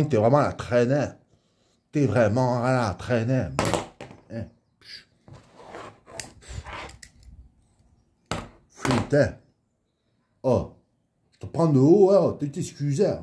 que t'es vraiment à la traînée. T'es vraiment à la traînée. Oh, je te prends de haut, hein, t'es excusé.